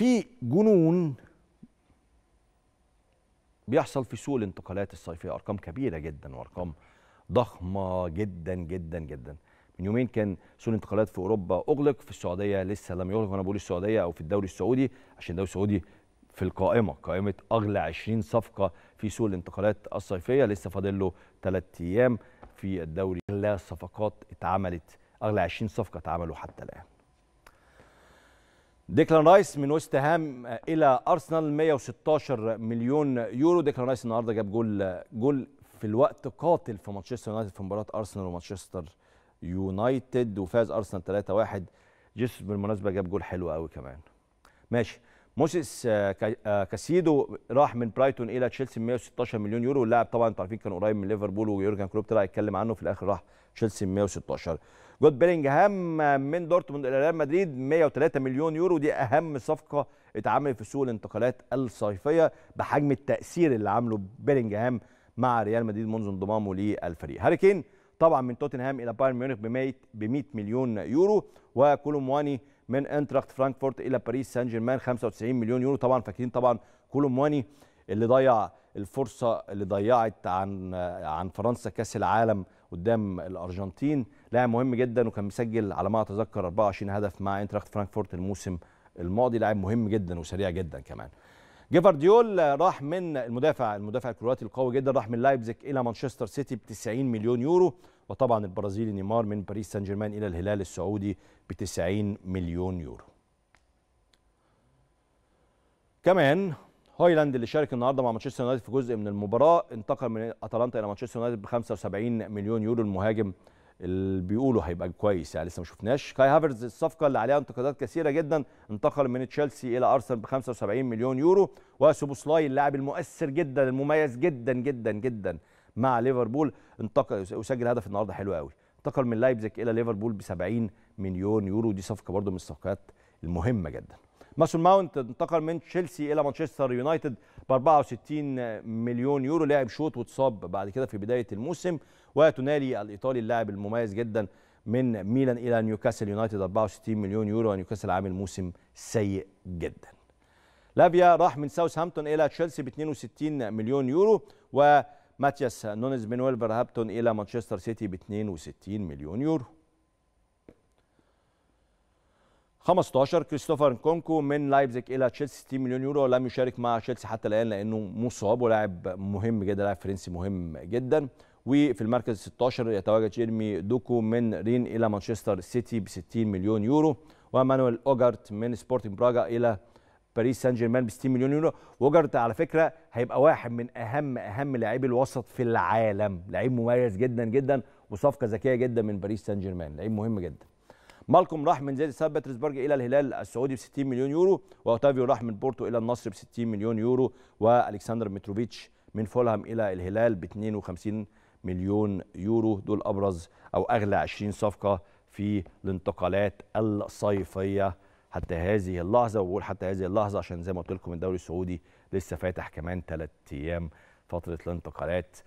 في جنون بيحصل في سوق الانتقالات الصيفيه ارقام كبيره جدا وارقام ضخمه جدا جدا جدا من يومين كان سوق الانتقالات في اوروبا اغلق في السعوديه لسه لم يغلق وانا بقول السعوديه او في الدوري السعودي عشان الدوري السعودي في القائمه قائمه اغلى 20 صفقه في سوق الانتقالات الصيفيه لسه فاضل له 3 ايام في الدوري اغلى صفقات اتعملت اغلى 20 صفقه اتعملوا حتى الان ديكلان رايس من ويست هام الى ارسنال 116 مليون يورو ديكلان رايس النهارده جاب جول جول في الوقت قاتل في مانشستر يونايتد في مباراه ارسنال ومانشستر يونايتد وفاز ارسنال 3-1 جيسوس بالمناسبه جاب جول حلو قوي كمان ماشي موسيس آه، آه، كاسيدو راح من برايتون الى تشيلسي ب 116 مليون يورو اللاعب طبعا انتوا عارفين كان قريب من ليفربول ويورجن كلوب طلع يتكلم عنه في الاخر راح تشيلسي ب 116 جود بيلينجهام آه، من دورتموند الى ريال مدريد 103 مليون يورو دي اهم صفقه اتعملت في سوق الانتقالات الصيفيه بحجم التاثير اللي عامله بيلينجهام مع ريال مدريد منذ انضمامه للفريق هاري كين طبعا من توتنهام الى بايرن ميونخ ب 100 مليون يورو وكولومواني من انتراخت فرانكفورت الى باريس سان جيرمان 95 مليون يورو طبعا فاكرين طبعا كولومواني اللي ضيع الفرصه اللي ضيعت عن عن فرنسا كاس العالم قدام الارجنتين لاعب مهم جدا وكان مسجل على ما اتذكر 24 هدف مع انتراخت فرانكفورت الموسم الماضي لاعب مهم جدا وسريع جدا كمان جيفارديول راح من المدافع المدافع الكرواتي القوي جدا راح من لايبزيك الى مانشستر سيتي ب 90 مليون يورو وطبعا البرازيلي نيمار من باريس سان جيرمان إلى الهلال السعودي ب 90 مليون يورو كمان هويلاند اللي شارك النهارده مع مانشستر يونايتد في جزء من المباراه انتقل من اتلانتا الى مانشستر يونايتد ب 75 مليون يورو المهاجم اللي بيقولوا هيبقى كويس يعني لسه ما شفناش كاي هافرز الصفقه اللي عليها انتقادات كثيره جدا انتقل من تشيلسي الى ارسنال ب 75 مليون يورو وسوبوسلاي اللاعب المؤثر جدا المميز جدا جدا جدا مع ليفربول انتقل وسجل هدف النهارده حلو قوي انتقل من لايبزيج الى ليفربول ب 70 مليون يورو دي صفقه برده من الصفقات المهمه جدا ماسون ماونت انتقل من تشيلسي الى مانشستر يونايتد ب 64 مليون يورو لعب شوط واتصاب بعد كده في بدايه الموسم وتونالي الايطالي اللاعب المميز جدا من ميلان الى نيوكاسل يونايتد 64 مليون يورو ونيوكاسل عامل موسم سيء جدا لافيا راح من ساوثهامبتون الى تشيلسي ب 62 مليون يورو و ماتياس نونيز من ولفرهابتون إلى مانشستر سيتي ب 62 مليون يورو 15 كريستوفر كونكو من لايبزيك الى تشيلسي 60 مليون يورو لم يشارك مع تشيلسي حتى الان لانه مصاب ولاعب مهم جدا لاعب فرنسي مهم جدا وفي المركز 16 يتواجد جيرمي دوكو من رين الى مانشستر سيتي ب 60 مليون يورو ومانويل اوجارت من سبورتنج براغا الى باريس سان جيرمان ب 60 مليون يورو وجرت على فكره هيبقى واحد من اهم اهم لاعبي الوسط في العالم لعيب مميز جدا جدا وصفقه ذكيه جدا من باريس سان جيرمان لعيب مهم جدا مالكوم راح من زيد سان بطرسبرج الى الهلال السعودي ب 60 مليون يورو واوتافيو راح من بورتو الى النصر ب 60 مليون يورو والكسندر متروفيتش من فولهام الى الهلال ب 52 مليون يورو دول ابرز او اغلى 20 صفقه في الانتقالات الصيفيه حتى هذه اللحظه وبقول حتى هذه اللحظه عشان زي ما قلت لكم الدوري السعودي لسه فاتح كمان ثلاث ايام فتره الانتقالات